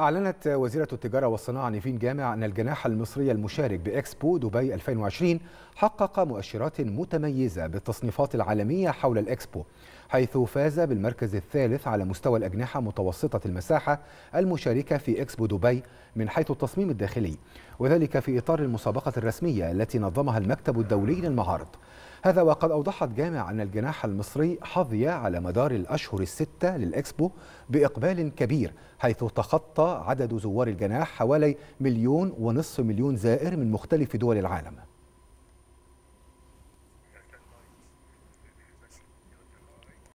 أعلنت وزيرة التجارة والصناعة نيفين جامع أن الجناح المصري المشارك بإكسبو دبي 2020 حقق مؤشرات متميزة بالتصنيفات العالمية حول الإكسبو حيث فاز بالمركز الثالث على مستوى الأجنحة متوسطة المساحة المشاركة في إكسبو دبي من حيث التصميم الداخلي وذلك في إطار المسابقة الرسمية التي نظمها المكتب الدولي للمعارض هذا وقد أوضحت جامع أن الجناح المصري حظي على مدار الأشهر الستة للإكسبو بإقبال كبير حيث تخطى عدد زوار الجناح حوالي مليون ونصف مليون زائر من مختلف دول العالم